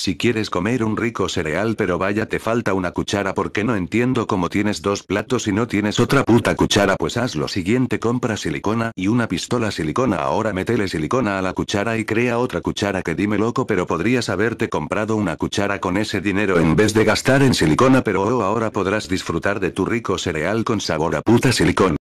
Si quieres comer un rico cereal pero vaya te falta una cuchara porque no entiendo cómo tienes dos platos y no tienes otra puta cuchara pues haz lo siguiente compra silicona y una pistola silicona ahora metele silicona a la cuchara y crea otra cuchara que dime loco pero podrías haberte comprado una cuchara con ese dinero en vez de gastar en silicona pero oh, ahora podrás disfrutar de tu rico cereal con sabor a puta silicona.